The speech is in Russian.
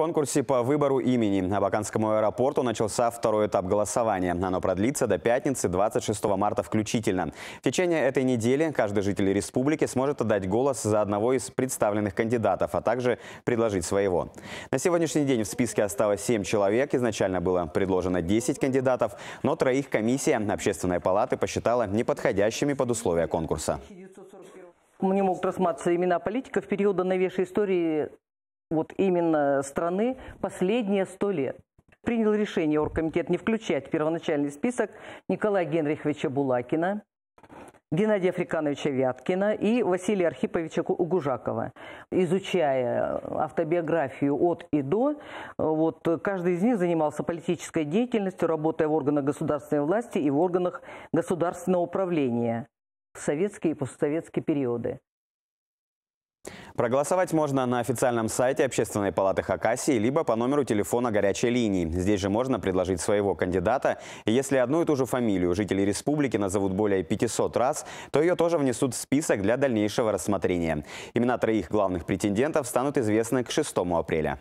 конкурсе по выбору имени. Абаканскому аэропорту начался второй этап голосования. Оно продлится до пятницы 26 марта включительно. В течение этой недели каждый житель республики сможет отдать голос за одного из представленных кандидатов, а также предложить своего. На сегодняшний день в списке осталось 7 человек. Изначально было предложено 10 кандидатов, но троих комиссия Общественной палаты посчитала неподходящими под условия конкурса. Мне могут рассматриваться имена политиков периода новейшей истории вот именно страны последние сто лет. Принял решение Оргкомитет не включать в первоначальный список Николая Генриховича Булакина, Геннадия Африкановича Вяткина и Василия Архиповича Угужакова. Изучая автобиографию от и до, вот, каждый из них занимался политической деятельностью, работая в органах государственной власти и в органах государственного управления в советские и постсоветские периоды. Проголосовать можно на официальном сайте Общественной палаты Хакасии, либо по номеру телефона горячей линии. Здесь же можно предложить своего кандидата. И если одну и ту же фамилию жители республики назовут более 500 раз, то ее тоже внесут в список для дальнейшего рассмотрения. Имена троих главных претендентов станут известны к 6 апреля.